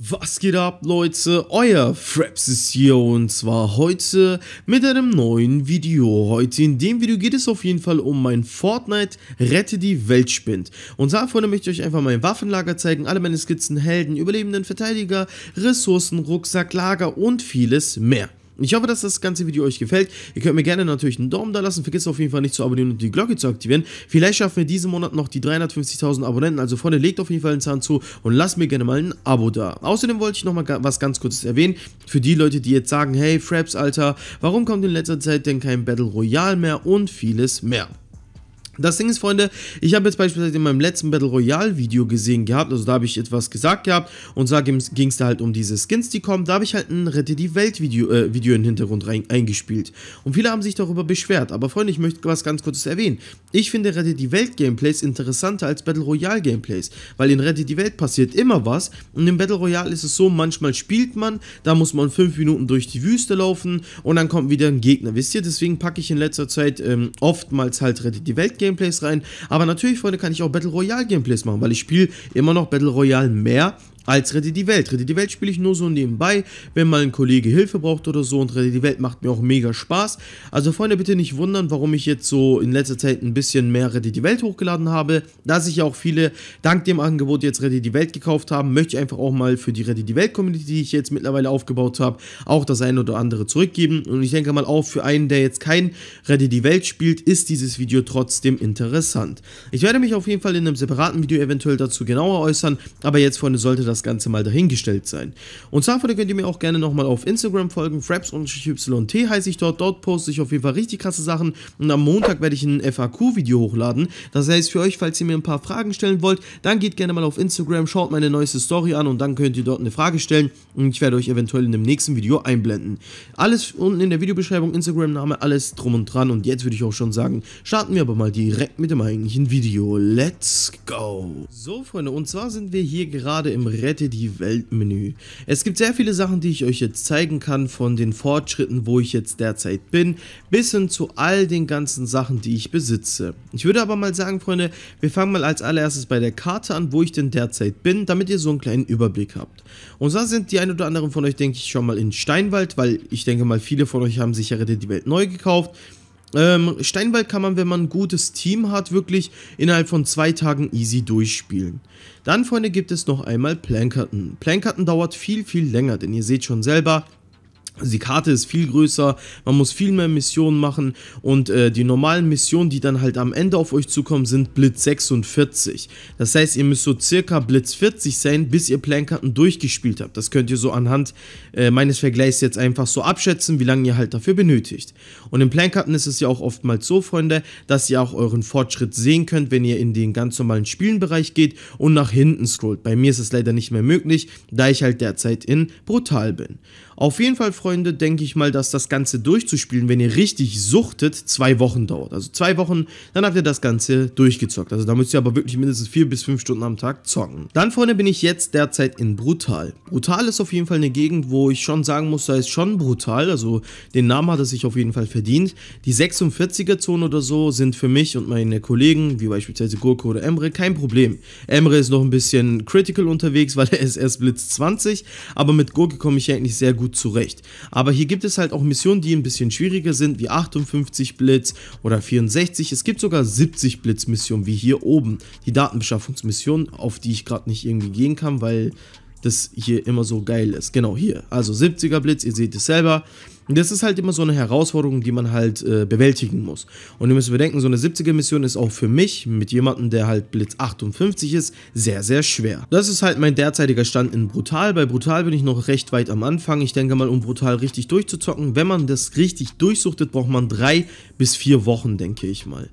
Was geht ab Leute, euer Fraps ist hier und zwar heute mit einem neuen Video. Heute in dem Video geht es auf jeden Fall um mein Fortnite Rette die Welt Spind. Und da vorne möchte ich euch einfach mein Waffenlager zeigen, alle meine Skizzen, Helden, Überlebenden, Verteidiger, Ressourcen, Rucksack, Lager und vieles mehr. Ich hoffe, dass das ganze Video euch gefällt. Ihr könnt mir gerne natürlich einen Daumen da lassen. Vergesst auf jeden Fall nicht zu abonnieren und die Glocke zu aktivieren. Vielleicht schaffen wir diesen Monat noch die 350.000 Abonnenten. Also Freunde, legt auf jeden Fall einen Zahn zu und lasst mir gerne mal ein Abo da. Außerdem wollte ich nochmal was ganz kurzes erwähnen. Für die Leute, die jetzt sagen, hey Fraps, Alter, warum kommt in letzter Zeit denn kein Battle Royale mehr und vieles mehr? Das Ding ist, Freunde, ich habe jetzt beispielsweise in meinem letzten Battle Royale Video gesehen gehabt, also da habe ich etwas gesagt gehabt und da ging es da halt um diese Skins, die kommen, da habe ich halt ein Rette die Welt Video, äh, Video in den Hintergrund rein, eingespielt und viele haben sich darüber beschwert, aber Freunde, ich möchte was ganz kurzes erwähnen. Ich finde Rette die Welt Gameplays interessanter als Battle Royale Gameplays, weil in Rette die Welt passiert immer was und in Battle Royale ist es so, manchmal spielt man, da muss man 5 Minuten durch die Wüste laufen und dann kommt wieder ein Gegner, wisst ihr, deswegen packe ich in letzter Zeit ähm, oftmals halt Rette die Welt Gameplays Gameplays rein. Aber natürlich, Freunde, kann ich auch Battle Royale Gameplays machen, weil ich spiele immer noch Battle Royale mehr als Rette die Welt. Rette die Welt spiele ich nur so nebenbei, wenn mal ein Kollege Hilfe braucht oder so und Rette die Welt macht mir auch mega Spaß. Also Freunde, bitte nicht wundern, warum ich jetzt so in letzter Zeit ein bisschen mehr Rette die Welt hochgeladen habe. Da sich ja auch viele dank dem Angebot jetzt Rette die Welt gekauft haben, möchte ich einfach auch mal für die Rette die Welt Community, die ich jetzt mittlerweile aufgebaut habe, auch das eine oder andere zurückgeben. Und ich denke mal auch für einen, der jetzt kein Rette die Welt spielt, ist dieses Video trotzdem interessant. Ich werde mich auf jeden Fall in einem separaten Video eventuell dazu genauer äußern, aber jetzt, Freunde, sollte das das Ganze mal dahingestellt sein. Und zwar könnt ihr mir auch gerne nochmal auf Instagram folgen, fraps-yt heiße ich dort, dort poste ich auf jeden Fall richtig krasse Sachen und am Montag werde ich ein FAQ-Video hochladen. Das heißt für euch, falls ihr mir ein paar Fragen stellen wollt, dann geht gerne mal auf Instagram, schaut meine neueste Story an und dann könnt ihr dort eine Frage stellen und ich werde euch eventuell in dem nächsten Video einblenden. Alles unten in der Videobeschreibung, Instagram-Name, alles drum und dran und jetzt würde ich auch schon sagen, starten wir aber mal direkt mit dem eigentlichen Video. Let's go! So Freunde, und zwar sind wir hier gerade im Rette die Weltmenü. Es gibt sehr viele Sachen, die ich euch jetzt zeigen kann, von den Fortschritten, wo ich jetzt derzeit bin, bis hin zu all den ganzen Sachen, die ich besitze. Ich würde aber mal sagen, Freunde, wir fangen mal als allererstes bei der Karte an, wo ich denn derzeit bin, damit ihr so einen kleinen Überblick habt. Und zwar sind die ein oder anderen von euch, denke ich, schon mal in Steinwald, weil ich denke mal, viele von euch haben sich ja Rette die Welt neu gekauft ähm, Steinwald kann man, wenn man ein gutes Team hat, wirklich innerhalb von zwei Tagen easy durchspielen. Dann, Freunde, gibt es noch einmal Plankerton. Plankerton dauert viel, viel länger, denn ihr seht schon selber, also Die Karte ist viel größer, man muss viel mehr Missionen machen und äh, die normalen Missionen, die dann halt am Ende auf euch zukommen, sind Blitz 46. Das heißt, ihr müsst so circa Blitz 40 sein, bis ihr Plankarten durchgespielt habt. Das könnt ihr so anhand äh, meines Vergleichs jetzt einfach so abschätzen, wie lange ihr halt dafür benötigt. Und in Plankarten ist es ja auch oftmals so, Freunde, dass ihr auch euren Fortschritt sehen könnt, wenn ihr in den ganz normalen Spielenbereich geht und nach hinten scrollt. Bei mir ist es leider nicht mehr möglich, da ich halt derzeit in Brutal bin. Auf jeden Fall, Freunde, denke ich mal, dass das Ganze durchzuspielen, wenn ihr richtig suchtet, zwei Wochen dauert. Also zwei Wochen, dann habt ihr das Ganze durchgezockt. Also da müsst ihr aber wirklich mindestens vier bis fünf Stunden am Tag zocken. Dann, Freunde, bin ich jetzt derzeit in Brutal. Brutal ist auf jeden Fall eine Gegend, wo ich schon sagen muss, da ist schon brutal. Also den Namen hat es sich auf jeden Fall verdient. Die 46er-Zone oder so sind für mich und meine Kollegen, wie beispielsweise Gurke oder Emre, kein Problem. Emre ist noch ein bisschen critical unterwegs, weil er ist erst Blitz 20, aber mit Gurke komme ich ja eigentlich sehr gut gut zurecht. Aber hier gibt es halt auch Missionen, die ein bisschen schwieriger sind, wie 58 Blitz oder 64. Es gibt sogar 70 Blitz Missionen, wie hier oben. Die Datenbeschaffungsmission, auf die ich gerade nicht irgendwie gehen kann, weil das hier immer so geil ist. Genau hier, also 70er Blitz, ihr seht es selber. Und das ist halt immer so eine Herausforderung, die man halt äh, bewältigen muss. Und ihr müsst bedenken, so eine 70er-Mission ist auch für mich, mit jemandem, der halt Blitz 58 ist, sehr, sehr schwer. Das ist halt mein derzeitiger Stand in Brutal. Bei Brutal bin ich noch recht weit am Anfang. Ich denke mal, um Brutal richtig durchzuzocken, wenn man das richtig durchsuchtet, braucht man drei bis vier Wochen, denke ich mal.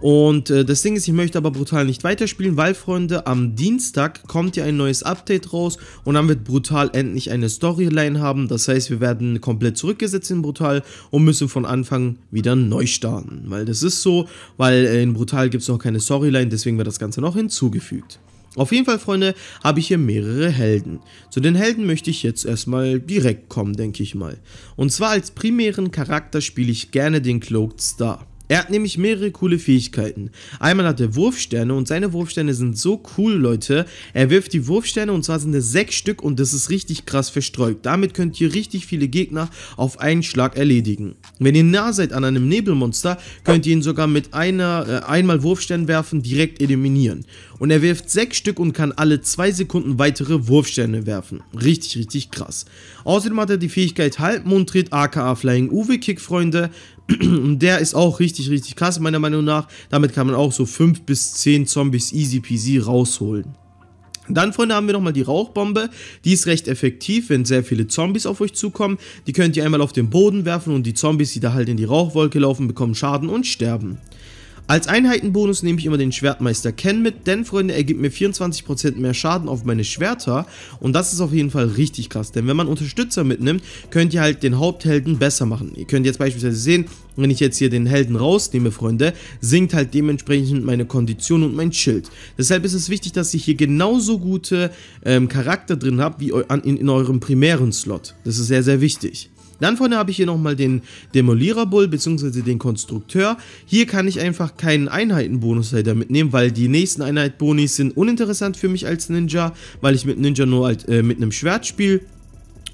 Und äh, das Ding ist, ich möchte aber brutal nicht weiterspielen, weil, Freunde, am Dienstag kommt ja ein neues Update raus und dann wird brutal endlich eine Storyline haben. Das heißt, wir werden komplett zurückgesetzt in brutal und müssen von Anfang wieder neu starten. Weil das ist so, weil äh, in brutal gibt es noch keine Storyline, deswegen wird das Ganze noch hinzugefügt. Auf jeden Fall, Freunde, habe ich hier mehrere Helden. Zu den Helden möchte ich jetzt erstmal direkt kommen, denke ich mal. Und zwar als primären Charakter spiele ich gerne den Cloaked Star. Er hat nämlich mehrere coole Fähigkeiten. Einmal hat er Wurfsterne und seine Wurfsterne sind so cool, Leute. Er wirft die Wurfsterne und zwar sind es sechs Stück und das ist richtig krass verstreut. Damit könnt ihr richtig viele Gegner auf einen Schlag erledigen. Wenn ihr nah seid an einem Nebelmonster, könnt ihr ihn sogar mit einer äh, einmal Wurfstern werfen direkt eliminieren. Und er wirft sechs Stück und kann alle zwei Sekunden weitere Wurfsterne werfen. Richtig, richtig krass. Außerdem hat er die Fähigkeit Halbmondtritt, aka Flying Uwe Kick, Freunde. Und der ist auch richtig, richtig krass, meiner Meinung nach. Damit kann man auch so 5 bis 10 Zombies easy peasy rausholen. Dann, Freunde, haben wir nochmal die Rauchbombe. Die ist recht effektiv, wenn sehr viele Zombies auf euch zukommen. Die könnt ihr einmal auf den Boden werfen und die Zombies, die da halt in die Rauchwolke laufen, bekommen Schaden und sterben. Als Einheitenbonus nehme ich immer den Schwertmeister Ken mit, denn Freunde, er gibt mir 24% mehr Schaden auf meine Schwerter und das ist auf jeden Fall richtig krass, denn wenn man Unterstützer mitnimmt, könnt ihr halt den Haupthelden besser machen. Ihr könnt jetzt beispielsweise sehen, wenn ich jetzt hier den Helden rausnehme, Freunde, sinkt halt dementsprechend meine Kondition und mein Schild. Deshalb ist es wichtig, dass ihr hier genauso gute ähm, Charakter drin habt, wie in, in eurem primären Slot. Das ist sehr, sehr wichtig. Dann vorne habe ich hier nochmal den Demolierer-Bull bzw. den Konstrukteur. Hier kann ich einfach keinen Einheitenbonus leider mitnehmen, weil die nächsten Einheitenbonis sind uninteressant für mich als Ninja, weil ich mit Ninja nur halt, äh, mit einem Schwert spiele.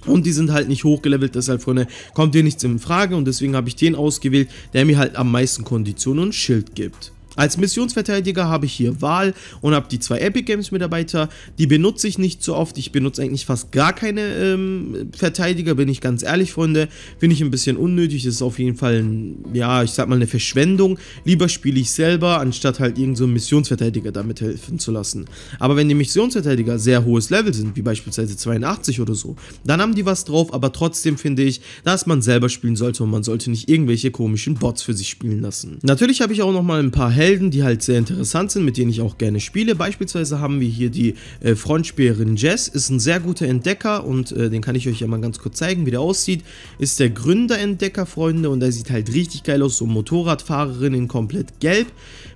Und die sind halt nicht hochgelevelt, deshalb, vorne kommt hier nichts in Frage und deswegen habe ich den ausgewählt, der mir halt am meisten Kondition und Schild gibt. Als Missionsverteidiger habe ich hier Wahl und habe die zwei Epic Games Mitarbeiter. Die benutze ich nicht so oft. Ich benutze eigentlich fast gar keine ähm, Verteidiger, bin ich ganz ehrlich, Freunde. Finde ich ein bisschen unnötig. Das ist auf jeden Fall, ein, ja, ich sag mal, eine Verschwendung. Lieber spiele ich selber, anstatt halt irgendeinen so einen Missionsverteidiger damit helfen zu lassen. Aber wenn die Missionsverteidiger sehr hohes Level sind, wie beispielsweise 82 oder so, dann haben die was drauf. Aber trotzdem finde ich, dass man selber spielen sollte und man sollte nicht irgendwelche komischen Bots für sich spielen lassen. Natürlich habe ich auch nochmal ein paar Helden Helden, die halt sehr interessant sind, mit denen ich auch gerne spiele. Beispielsweise haben wir hier die äh, Frontspielerin Jess, ist ein sehr guter Entdecker und äh, den kann ich euch ja mal ganz kurz zeigen, wie der aussieht. Ist der Gründerentdecker, Freunde, und der sieht halt richtig geil aus, so Motorradfahrerin in komplett gelb.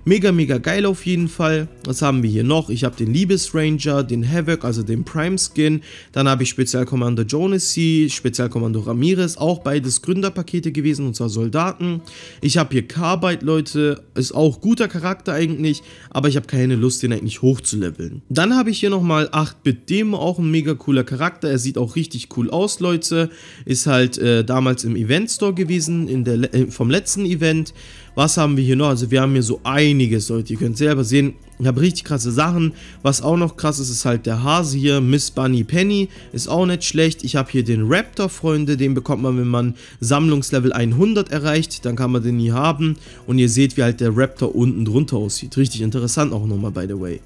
Mega, mega geil auf jeden Fall. Was haben wir hier noch? Ich habe den Liebesranger, den Havoc, also den Prime Skin. Dann habe ich Spezialkommando Jonesy, Spezialkommando Ramirez, auch beides Gründerpakete gewesen, und zwar Soldaten. Ich habe hier Carbide, Leute, ist auch gut guter Charakter eigentlich, aber ich habe keine Lust, den eigentlich hochzuleveln. Dann habe ich hier nochmal 8-Bit-Demo, auch ein mega cooler Charakter. Er sieht auch richtig cool aus, Leute. Ist halt äh, damals im Event-Store gewesen, in der, äh, vom letzten Event. Was haben wir hier noch? Also wir haben hier so einiges, Leute. Ihr könnt selber sehen, ich habe richtig krasse Sachen. Was auch noch krass ist, ist halt der Hase hier. Miss Bunny Penny ist auch nicht schlecht. Ich habe hier den Raptor, Freunde. Den bekommt man, wenn man Sammlungslevel 100 erreicht. Dann kann man den hier haben. Und ihr seht, wie halt der Raptor unten drunter aussieht. Richtig interessant auch nochmal, by the way.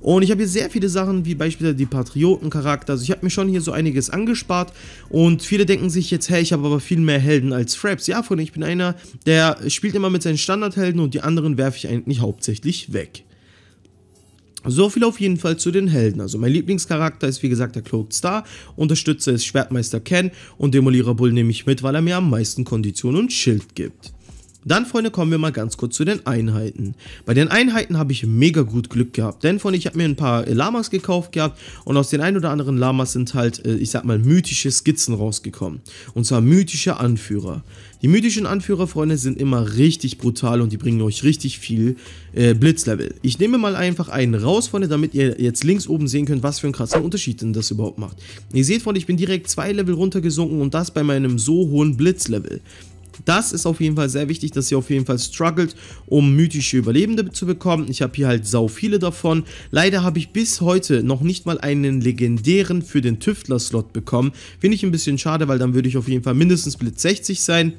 Und ich habe hier sehr viele Sachen, wie beispielsweise die Patrioten-Charakter. Also ich habe mir schon hier so einiges angespart. Und viele denken sich jetzt, hey, ich habe aber viel mehr Helden als Fraps. Ja, Freunde, ich bin einer, der spielt immer mit seinen Standardhelden und die anderen werfe ich eigentlich hauptsächlich weg. So viel auf jeden Fall zu den Helden. Also mein Lieblingscharakter ist wie gesagt der Cloaked Star, Unterstützer ist Schwertmeister Ken und Demolierer Bull nehme ich mit, weil er mir am meisten Kondition und Schild gibt. Dann, Freunde, kommen wir mal ganz kurz zu den Einheiten. Bei den Einheiten habe ich mega gut Glück gehabt, denn, Freunde, ich habe mir ein paar äh, Lamas gekauft gehabt und aus den ein oder anderen Lamas sind halt, äh, ich sag mal, mythische Skizzen rausgekommen. Und zwar mythische Anführer. Die mythischen Anführer, Freunde, sind immer richtig brutal und die bringen euch richtig viel äh, Blitzlevel. Ich nehme mal einfach einen raus, Freunde, damit ihr jetzt links oben sehen könnt, was für einen krassen Unterschied denn das überhaupt macht. Ihr seht, Freunde, ich bin direkt zwei Level runtergesunken und das bei meinem so hohen Blitzlevel. Das ist auf jeden Fall sehr wichtig, dass ihr auf jeden Fall struggelt, um mythische Überlebende zu bekommen. Ich habe hier halt sau viele davon. Leider habe ich bis heute noch nicht mal einen legendären für den Tüftler-Slot bekommen. Finde ich ein bisschen schade, weil dann würde ich auf jeden Fall mindestens Blitz 60 sein.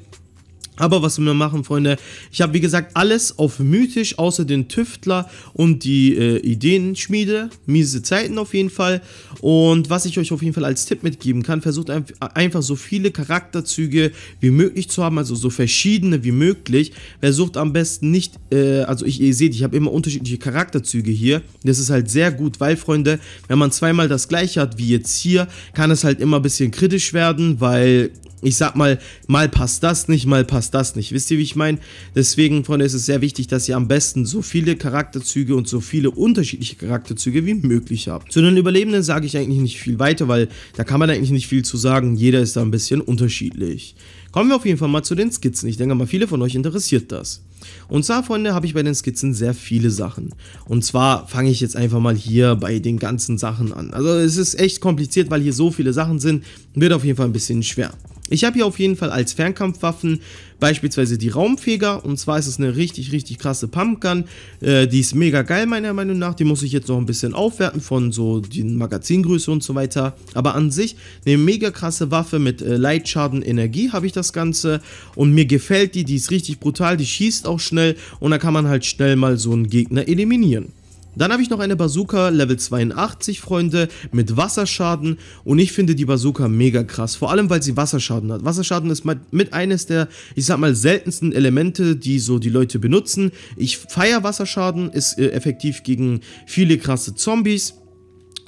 Aber was wir machen, Freunde, ich habe wie gesagt alles auf mythisch, außer den Tüftler und die äh, Ideenschmiede. Miese Zeiten auf jeden Fall. Und was ich euch auf jeden Fall als Tipp mitgeben kann, versucht ein einfach so viele Charakterzüge wie möglich zu haben, also so verschiedene wie möglich. Versucht am besten nicht, äh, also ich, ihr seht, ich habe immer unterschiedliche Charakterzüge hier. Das ist halt sehr gut, weil, Freunde, wenn man zweimal das gleiche hat wie jetzt hier, kann es halt immer ein bisschen kritisch werden, weil ich sag mal, mal passt das nicht, mal passt das nicht. Wisst ihr, wie ich meine? Deswegen, Freunde, ist es sehr wichtig, dass ihr am besten so viele Charakterzüge und so viele unterschiedliche Charakterzüge wie möglich habt. Zu den Überlebenden sage ich eigentlich nicht viel weiter, weil da kann man eigentlich nicht viel zu sagen. Jeder ist da ein bisschen unterschiedlich. Kommen wir auf jeden Fall mal zu den Skizzen. Ich denke mal, viele von euch interessiert das. Und zwar, Freunde, habe ich bei den Skizzen sehr viele Sachen. Und zwar fange ich jetzt einfach mal hier bei den ganzen Sachen an. Also es ist echt kompliziert, weil hier so viele Sachen sind. Wird auf jeden Fall ein bisschen schwer. Ich habe hier auf jeden Fall als Fernkampfwaffen beispielsweise die Raumfeger. Und zwar ist es eine richtig, richtig krasse Pumpgun. Äh, die ist mega geil, meiner Meinung nach. Die muss ich jetzt noch ein bisschen aufwerten von so den Magazingröße und so weiter. Aber an sich eine mega krasse Waffe mit äh, Leitschaden, Energie habe ich das Ganze. Und mir gefällt die. Die ist richtig brutal. Die schießt auch schnell. Und da kann man halt schnell mal so einen Gegner eliminieren. Dann habe ich noch eine Bazooka Level 82, Freunde, mit Wasserschaden und ich finde die Bazooka mega krass, vor allem weil sie Wasserschaden hat. Wasserschaden ist mit eines der, ich sag mal, seltensten Elemente, die so die Leute benutzen. Ich feiere Wasserschaden, ist äh, effektiv gegen viele krasse Zombies.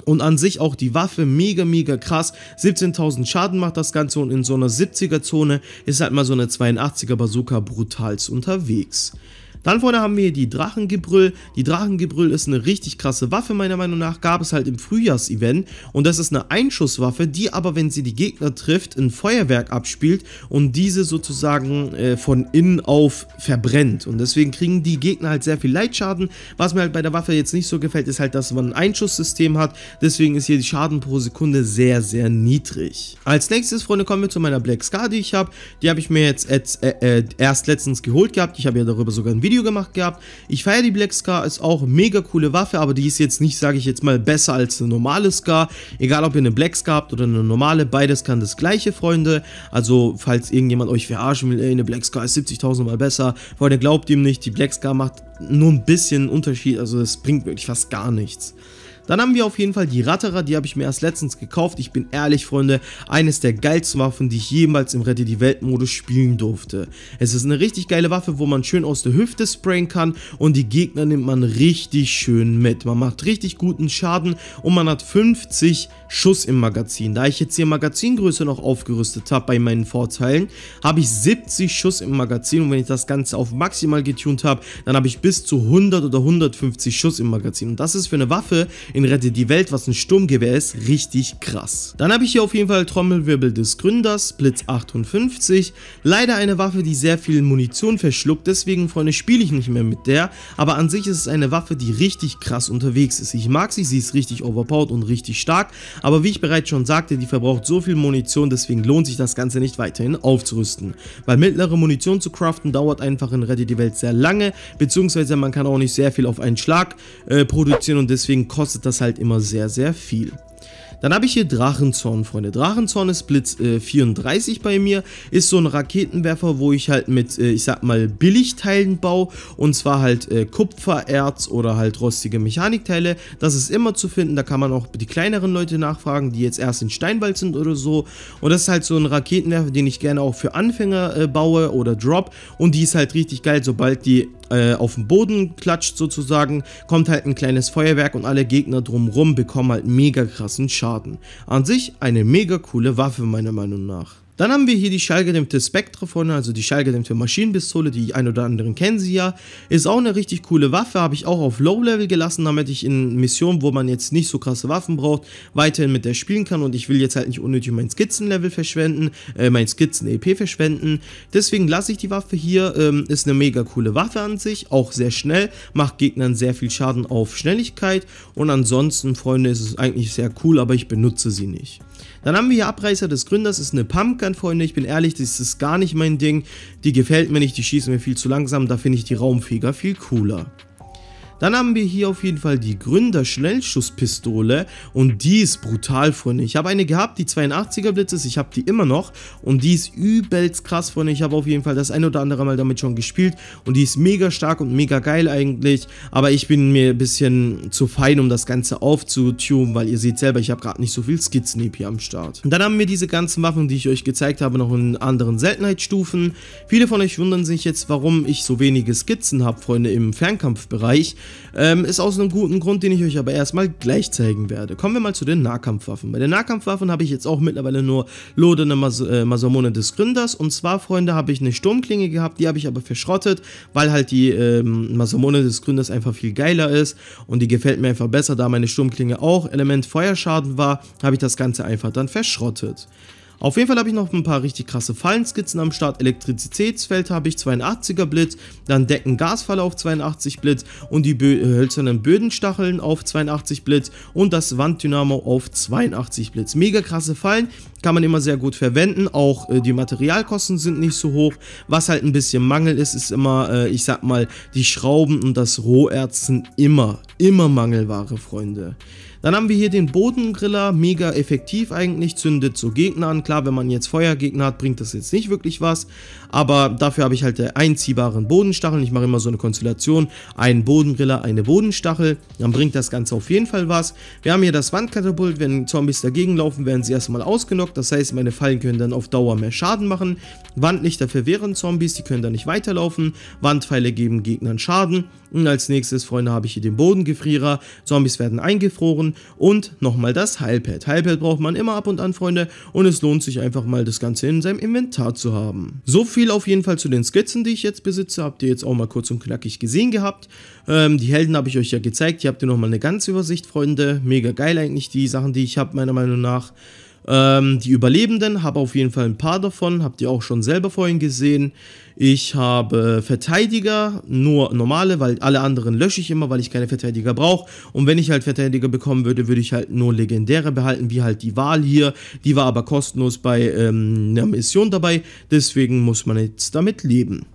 Und an sich auch die Waffe mega, mega krass. 17.000 Schaden macht das Ganze und in so einer 70er Zone ist halt mal so eine 82er Bazooka brutals unterwegs. Dann vorne haben wir die Drachengebrüll. Die Drachengebrüll ist eine richtig krasse Waffe, meiner Meinung nach. Gab es halt im Frühjahrsevent. Und das ist eine Einschusswaffe, die aber, wenn sie die Gegner trifft, ein Feuerwerk abspielt und diese sozusagen äh, von innen auf verbrennt. Und deswegen kriegen die Gegner halt sehr viel Leitschaden. Was mir halt bei der Waffe jetzt nicht so gefällt, ist halt, dass man ein Einschusssystem hat. Deswegen ist hier die Schaden pro Sekunde sehr, sehr niedrig. Als nächstes, Freunde, kommen wir zu meiner Black Scar, die ich habe. Die habe ich mir jetzt äh, äh, erst letztens geholt gehabt. Ich habe ja darüber sogar ein Video Video gemacht gehabt. Ich feiere die Black Scar, ist auch eine mega coole Waffe, aber die ist jetzt nicht, sage ich jetzt mal, besser als eine normale Scar. Egal, ob ihr eine Black Scar habt oder eine normale, beides kann das gleiche, Freunde. Also, falls irgendjemand euch verarschen will, ey, eine Black Scar ist 70.000 mal besser, Freunde, glaubt ihm nicht, die Black Scar macht nur ein bisschen Unterschied, also es bringt wirklich fast gar nichts. Dann haben wir auf jeden Fall die Ratterer, die habe ich mir erst letztens gekauft. Ich bin ehrlich, Freunde, eines der geilsten Waffen, die ich jemals im Rette die Welt-Modus spielen durfte. Es ist eine richtig geile Waffe, wo man schön aus der Hüfte sprayen kann und die Gegner nimmt man richtig schön mit. Man macht richtig guten Schaden und man hat 50 Schuss im Magazin. Da ich jetzt hier Magazingröße noch aufgerüstet habe bei meinen Vorteilen, habe ich 70 Schuss im Magazin und wenn ich das Ganze auf maximal getunt habe, dann habe ich bis zu 100 oder 150 Schuss im Magazin. Und das ist für eine Waffe in Rette die Welt, was ein Sturmgewehr ist, richtig krass. Dann habe ich hier auf jeden Fall Trommelwirbel des Gründers, Blitz 58. Leider eine Waffe, die sehr viel Munition verschluckt, deswegen, Freunde, spiele ich nicht mehr mit der. Aber an sich ist es eine Waffe, die richtig krass unterwegs ist. Ich mag sie, sie ist richtig overpowered und richtig stark, aber wie ich bereits schon sagte, die verbraucht so viel Munition, deswegen lohnt sich das Ganze nicht weiterhin aufzurüsten. Weil mittlere Munition zu craften dauert einfach in Ready die Welt sehr lange, beziehungsweise man kann auch nicht sehr viel auf einen Schlag äh, produzieren und deswegen kostet das halt immer sehr, sehr viel. Dann habe ich hier Drachenzorn, Freunde. Drachenzorn ist Blitz äh, 34 bei mir. Ist so ein Raketenwerfer, wo ich halt mit, äh, ich sag mal, Billigteilen baue. Und zwar halt äh, Kupfererz oder halt rostige Mechanikteile. Das ist immer zu finden. Da kann man auch die kleineren Leute nachfragen, die jetzt erst in Steinwald sind oder so. Und das ist halt so ein Raketenwerfer, den ich gerne auch für Anfänger äh, baue oder drop. Und die ist halt richtig geil, sobald die äh, auf den Boden klatscht sozusagen, kommt halt ein kleines Feuerwerk und alle Gegner drumrum bekommen halt mega krassen Schaden. An sich eine mega coole Waffe meiner Meinung nach. Dann haben wir hier die schallgedämpfte Spectre vorne, also die schallgedämpfte Maschinenpistole, die ein oder anderen kennen sie ja. Ist auch eine richtig coole Waffe, habe ich auch auf Low Level gelassen, damit ich in Missionen, wo man jetzt nicht so krasse Waffen braucht, weiterhin mit der spielen kann und ich will jetzt halt nicht unnötig mein Skizzenlevel verschwenden, äh, mein Skizzen-EP verschwenden. Deswegen lasse ich die Waffe hier, ähm, ist eine mega coole Waffe an sich, auch sehr schnell, macht Gegnern sehr viel Schaden auf Schnelligkeit und ansonsten, Freunde, ist es eigentlich sehr cool, aber ich benutze sie nicht. Dann haben wir hier Abreißer des Gründers, ist eine Pumpgun, Freunde, ich bin ehrlich, das ist gar nicht mein Ding. Die gefällt mir nicht, die schießen mir viel zu langsam, da finde ich die Raumfeger viel cooler. Dann haben wir hier auf jeden Fall die Gründer Schnellschusspistole und die ist brutal, Freunde. Ich habe eine gehabt, die 82er Blitz ist, ich habe die immer noch und die ist übelst krass, Freunde. Ich habe auf jeden Fall das ein oder andere Mal damit schon gespielt und die ist mega stark und mega geil eigentlich, aber ich bin mir ein bisschen zu fein, um das Ganze aufzutunen, weil ihr seht selber, ich habe gerade nicht so viel Skidsnip hier am Start. Und dann haben wir diese ganzen Waffen, die ich euch gezeigt habe, noch in anderen Seltenheitsstufen. Viele von euch wundern sich jetzt, warum ich so wenige Skizzen habe, Freunde, im Fernkampfbereich. Ähm, ist aus einem guten Grund, den ich euch aber erstmal gleich zeigen werde. Kommen wir mal zu den Nahkampfwaffen. Bei den Nahkampfwaffen habe ich jetzt auch mittlerweile nur Lode Mas äh, Masamune des Gründers. Und zwar, Freunde, habe ich eine Sturmklinge gehabt, die habe ich aber verschrottet, weil halt die ähm, Masamune des Gründers einfach viel geiler ist und die gefällt mir einfach besser, da meine Sturmklinge auch Element Feuerschaden war, habe ich das Ganze einfach dann verschrottet. Auf jeden Fall habe ich noch ein paar richtig krasse Fallenskizzen am Start. Elektrizitätsfeld habe ich 82er Blit, dann Decken Gasfalle auf 82 Blit und die Bö äh, hölzernen Bödenstacheln auf 82 Blit und das Wanddynamo auf 82 Blitz. Mega krasse Fallen, kann man immer sehr gut verwenden. Auch äh, die Materialkosten sind nicht so hoch. Was halt ein bisschen Mangel ist, ist immer, äh, ich sag mal, die Schrauben und das Roherz sind immer, immer Mangelware, Freunde. Dann haben wir hier den Bodengriller, mega effektiv eigentlich, zündet so Gegner an. Klar, wenn man jetzt Feuergegner hat, bringt das jetzt nicht wirklich was, aber dafür habe ich halt den einziehbaren Bodenstachel. Ich mache immer so eine Konstellation, einen Bodengriller, eine Bodenstachel, dann bringt das Ganze auf jeden Fall was. Wir haben hier das Wandkatapult, wenn Zombies dagegen laufen, werden sie erstmal ausgenockt, das heißt, meine Fallen können dann auf Dauer mehr Schaden machen. Wandlichter verwehren Zombies, die können dann nicht weiterlaufen. Wandpfeile geben Gegnern Schaden. Und als nächstes, Freunde, habe ich hier den Bodengefrierer. Zombies werden eingefroren und nochmal das Heilpad. Heilpad braucht man immer ab und an, Freunde. Und es lohnt sich einfach mal, das Ganze in seinem Inventar zu haben. So viel auf jeden Fall zu den Skizzen, die ich jetzt besitze. Habt ihr jetzt auch mal kurz und knackig gesehen gehabt. Ähm, die Helden habe ich euch ja gezeigt. Hier habt ihr nochmal eine ganze Übersicht, Freunde. Mega geil eigentlich die Sachen, die ich habe, meiner Meinung nach. Ähm, die Überlebenden habe auf jeden Fall ein paar davon, habt ihr auch schon selber vorhin gesehen. Ich habe Verteidiger, nur normale, weil alle anderen lösche ich immer, weil ich keine Verteidiger brauche. Und wenn ich halt Verteidiger bekommen würde, würde ich halt nur legendäre behalten, wie halt die Wahl hier. Die war aber kostenlos bei ähm, einer Mission dabei, deswegen muss man jetzt damit leben.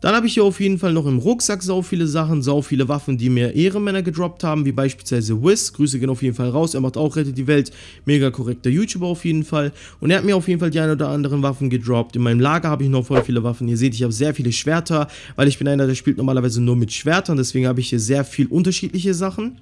Dann habe ich hier auf jeden Fall noch im Rucksack sau viele Sachen, sau viele Waffen, die mir Ehrenmänner gedroppt haben, wie beispielsweise Wiz. Grüße gehen auf jeden Fall raus. Er macht auch Rettet die Welt. Mega korrekter YouTuber auf jeden Fall. Und er hat mir auf jeden Fall die ein oder anderen Waffen gedroppt. In meinem Lager habe ich noch voll viele Waffen. Ihr seht, ich habe sehr viele Schwerter, weil ich bin einer, der spielt normalerweise nur mit Schwertern. Deswegen habe ich hier sehr viel unterschiedliche Sachen.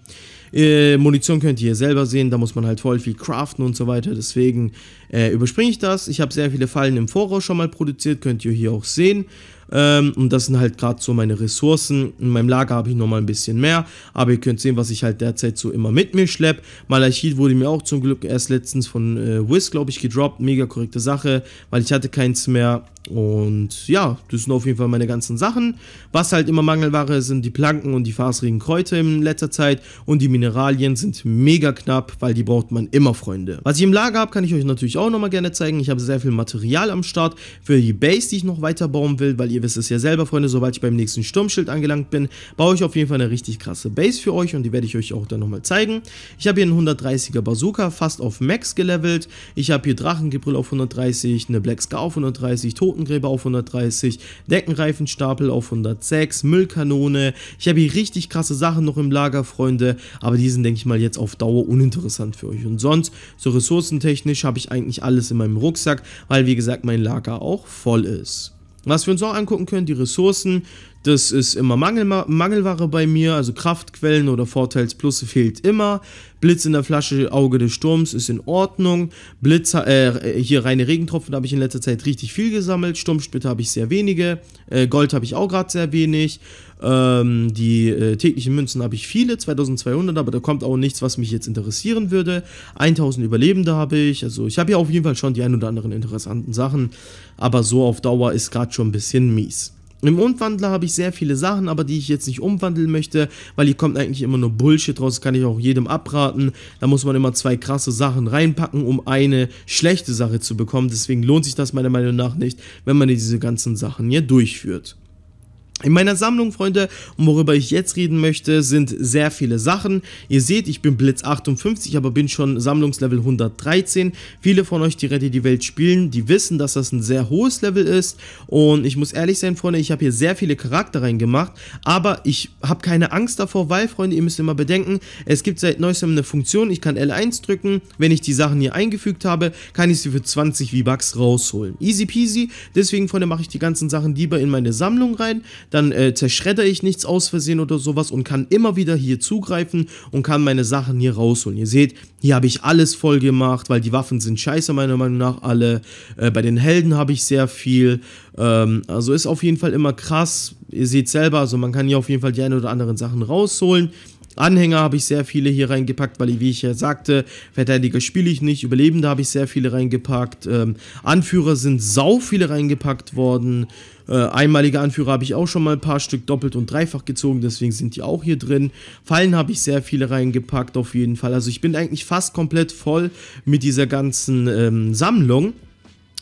Äh, Munition könnt ihr hier selber sehen, da muss man halt voll viel craften und so weiter, deswegen äh, überspringe ich das. Ich habe sehr viele Fallen im Voraus schon mal produziert, könnt ihr hier auch sehen. Ähm, und das sind halt gerade so meine Ressourcen. In meinem Lager habe ich nochmal ein bisschen mehr, aber ihr könnt sehen, was ich halt derzeit so immer mit mir schleppe. Malachit wurde mir auch zum Glück erst letztens von äh, Wiz, glaube ich, gedroppt. Mega korrekte Sache, weil ich hatte keins mehr und ja, das sind auf jeden Fall meine ganzen Sachen. Was halt immer Mangelware sind die Planken und die faserigen Kräuter in letzter Zeit. Und die Mineralien sind mega knapp, weil die braucht man immer, Freunde. Was ich im Lager habe, kann ich euch natürlich auch nochmal gerne zeigen. Ich habe sehr viel Material am Start für die Base, die ich noch weiter bauen will, weil ihr wisst es ja selber, Freunde, sobald ich beim nächsten Sturmschild angelangt bin, baue ich auf jeden Fall eine richtig krasse Base für euch und die werde ich euch auch dann nochmal zeigen. Ich habe hier einen 130er Bazooka, fast auf Max gelevelt. Ich habe hier Drachengebrüll auf 130, eine Black Scar auf 130, Toten Totengräber auf 130, Deckenreifenstapel auf 106, Müllkanone. Ich habe hier richtig krasse Sachen noch im Lager, Freunde, aber die sind, denke ich mal, jetzt auf Dauer uninteressant für euch. Und sonst, so ressourcentechnisch habe ich eigentlich alles in meinem Rucksack, weil, wie gesagt, mein Lager auch voll ist. Was wir uns auch angucken können, die Ressourcen. Das ist immer Mangel, Mangelware bei mir, also Kraftquellen oder Vorteilsplusse fehlt immer. Blitz in der Flasche, Auge des Sturms ist in Ordnung. Blitz, äh, hier reine Regentropfen habe ich in letzter Zeit richtig viel gesammelt. Sturmsplitter habe ich sehr wenige. Äh, Gold habe ich auch gerade sehr wenig. Ähm, die äh, täglichen Münzen habe ich viele, 2200, aber da kommt auch nichts, was mich jetzt interessieren würde. 1000 Überlebende habe ich. Also ich habe ja auf jeden Fall schon die ein oder anderen interessanten Sachen. Aber so auf Dauer ist gerade schon ein bisschen mies. Im Umwandler habe ich sehr viele Sachen, aber die ich jetzt nicht umwandeln möchte, weil hier kommt eigentlich immer nur Bullshit raus, kann ich auch jedem abraten. Da muss man immer zwei krasse Sachen reinpacken, um eine schlechte Sache zu bekommen. Deswegen lohnt sich das meiner Meinung nach nicht, wenn man diese ganzen Sachen hier durchführt. In meiner Sammlung, Freunde, und worüber ich jetzt reden möchte, sind sehr viele Sachen. Ihr seht, ich bin Blitz 58, aber bin schon Sammlungslevel 113. Viele von euch, die Rette die Welt spielen, die wissen, dass das ein sehr hohes Level ist. Und ich muss ehrlich sein, Freunde, ich habe hier sehr viele Charakter reingemacht, aber ich habe keine Angst davor, weil, Freunde, ihr müsst immer bedenken, es gibt seit neuestem eine Funktion, ich kann L1 drücken. Wenn ich die Sachen hier eingefügt habe, kann ich sie für 20 V-Bucks rausholen. Easy peasy, deswegen, Freunde, mache ich die ganzen Sachen lieber in meine Sammlung rein dann äh, zerschredder ich nichts aus Versehen oder sowas und kann immer wieder hier zugreifen und kann meine Sachen hier rausholen. Ihr seht, hier habe ich alles voll gemacht, weil die Waffen sind scheiße meiner Meinung nach alle. Äh, bei den Helden habe ich sehr viel. Ähm, also ist auf jeden Fall immer krass. Ihr seht selber, also man kann hier auf jeden Fall die ein oder anderen Sachen rausholen. Anhänger habe ich sehr viele hier reingepackt, weil, wie ich ja sagte, Verteidiger spiele ich nicht, Überlebende habe ich sehr viele reingepackt, ähm, Anführer sind sau viele reingepackt worden, äh, einmalige Anführer habe ich auch schon mal ein paar Stück doppelt und dreifach gezogen, deswegen sind die auch hier drin. Fallen habe ich sehr viele reingepackt auf jeden Fall. Also ich bin eigentlich fast komplett voll mit dieser ganzen ähm, Sammlung.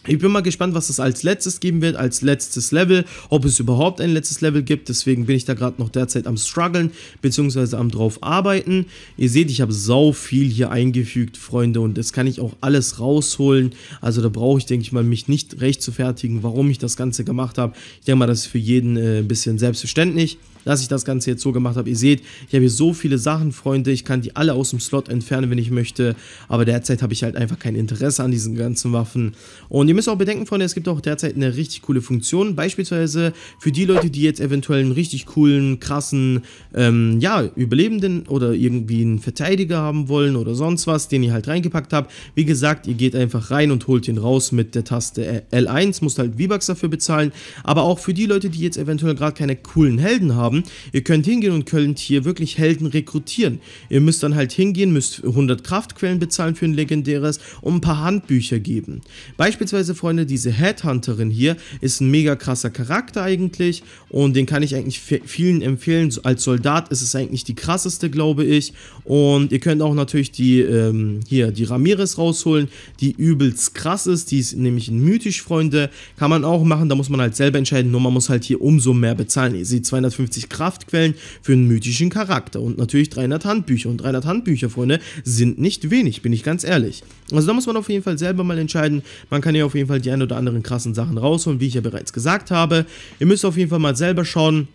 Ich bin mal gespannt, was es als letztes geben wird, als letztes Level, ob es überhaupt ein letztes Level gibt. Deswegen bin ich da gerade noch derzeit am struggeln, beziehungsweise am drauf arbeiten. Ihr seht, ich habe sau viel hier eingefügt, Freunde, und das kann ich auch alles rausholen. Also da brauche ich, denke ich mal, mich nicht recht zu fertigen, warum ich das Ganze gemacht habe. Ich denke mal, das ist für jeden äh, ein bisschen selbstverständlich dass ich das Ganze jetzt so gemacht habe. Ihr seht, ich habe hier so viele Sachen, Freunde. Ich kann die alle aus dem Slot entfernen, wenn ich möchte. Aber derzeit habe ich halt einfach kein Interesse an diesen ganzen Waffen. Und ihr müsst auch bedenken, Freunde, es gibt auch derzeit eine richtig coole Funktion. Beispielsweise für die Leute, die jetzt eventuell einen richtig coolen, krassen, ähm, ja, Überlebenden oder irgendwie einen Verteidiger haben wollen oder sonst was, den ihr halt reingepackt habt. Wie gesagt, ihr geht einfach rein und holt ihn raus mit der Taste L1, musst halt V-Bucks dafür bezahlen. Aber auch für die Leute, die jetzt eventuell gerade keine coolen Helden haben, haben. Ihr könnt hingehen und könnt hier wirklich Helden rekrutieren. Ihr müsst dann halt hingehen, müsst 100 Kraftquellen bezahlen für ein legendäres und ein paar Handbücher geben. Beispielsweise, Freunde, diese Headhunterin hier ist ein mega krasser Charakter eigentlich und den kann ich eigentlich vielen empfehlen. Als Soldat ist es eigentlich die krasseste, glaube ich. Und ihr könnt auch natürlich die, ähm, hier, die Ramirez rausholen, die übelst krass ist. Die ist nämlich ein mythisch, Freunde. Kann man auch machen, da muss man halt selber entscheiden, nur man muss halt hier umso mehr bezahlen. Ihr seht, 250 Kraftquellen für einen mythischen Charakter und natürlich 300 Handbücher. Und 300 Handbücher, Freunde, sind nicht wenig, bin ich ganz ehrlich. Also da muss man auf jeden Fall selber mal entscheiden. Man kann ja auf jeden Fall die ein oder anderen krassen Sachen rausholen, wie ich ja bereits gesagt habe. Ihr müsst auf jeden Fall mal selber schauen,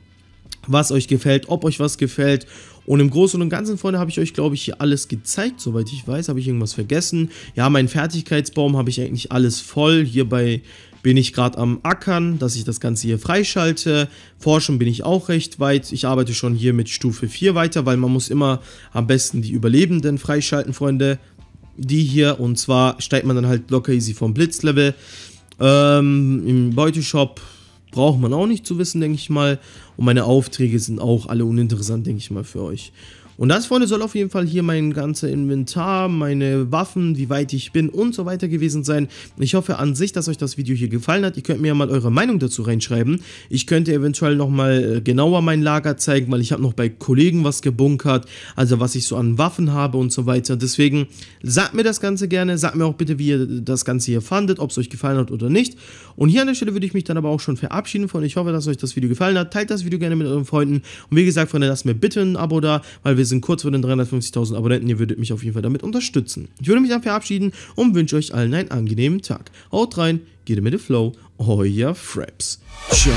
was euch gefällt, ob euch was gefällt. Und im Großen und Ganzen, Freunde, habe ich euch, glaube ich, hier alles gezeigt, soweit ich weiß. Habe ich irgendwas vergessen? Ja, meinen Fertigkeitsbaum habe ich eigentlich alles voll. Hier bei bin ich gerade am Ackern, dass ich das Ganze hier freischalte. Forschung bin ich auch recht weit. Ich arbeite schon hier mit Stufe 4 weiter, weil man muss immer am besten die Überlebenden freischalten, Freunde. Die hier und zwar steigt man dann halt locker easy vom Blitzlevel. Ähm, Im Beuteshop braucht man auch nicht zu wissen, denke ich mal. Und meine Aufträge sind auch alle uninteressant, denke ich mal, für euch. Und das, Freunde, soll auf jeden Fall hier mein ganzes Inventar, meine Waffen, wie weit ich bin und so weiter gewesen sein. Ich hoffe an sich, dass euch das Video hier gefallen hat. Ihr könnt mir ja mal eure Meinung dazu reinschreiben. Ich könnte eventuell nochmal äh, genauer mein Lager zeigen, weil ich habe noch bei Kollegen was gebunkert, also was ich so an Waffen habe und so weiter. Deswegen sagt mir das Ganze gerne, sagt mir auch bitte, wie ihr das Ganze hier fandet, ob es euch gefallen hat oder nicht. Und hier an der Stelle würde ich mich dann aber auch schon verabschieden von. Ich hoffe, dass euch das Video gefallen hat. Teilt das Video gerne mit euren Freunden. Und wie gesagt, Freunde, lasst mir bitte ein Abo da, weil wir sind sind kurz vor den 350.000 Abonnenten. Ihr würdet mich auf jeden Fall damit unterstützen. Ich würde mich dann verabschieden und wünsche euch allen einen angenehmen Tag. Haut rein, geht mit dem Flow, euer Fraps. Ciao.